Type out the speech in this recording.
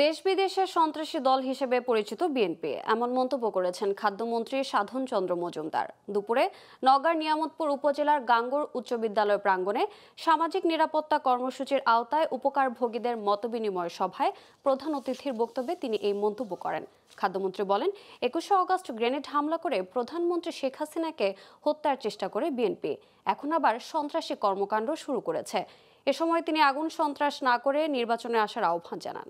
দেশ বিদেশে সন্ত্রাসী দল হিসেবে পরিচিত বিএনপি এমন মন্তব্য করেছেন খাদ্যমন্ত্রী সাধন চন্দ্র মজুমদার দুপুরে নগর নিয়ামতপুর উপজেলার গাঙ্গুর উচ্চ বিদ্যালয় প্রাঙ্গণে সামাজিক নিরাপত্তা কর্মসূচির আওতায় উপকারভোগীদের মতবিনিময় সভায় প্রধান অতিথির বক্তব্যে তিনি এই মন্তব্য করেন খাদ্যমন্ত্রী বলেন একুশে অগস্ট গ্রেনেড হামলা করে প্রধানমন্ত্রী শেখ হাসিনাকে হত্যার চেষ্টা করে বিএনপি এখন আবার সন্ত্রাসী কর্মকাণ্ড শুরু করেছে এ সময় তিনি আগুন সন্ত্রাস না করে নির্বাচনে আসার আহ্বান জানান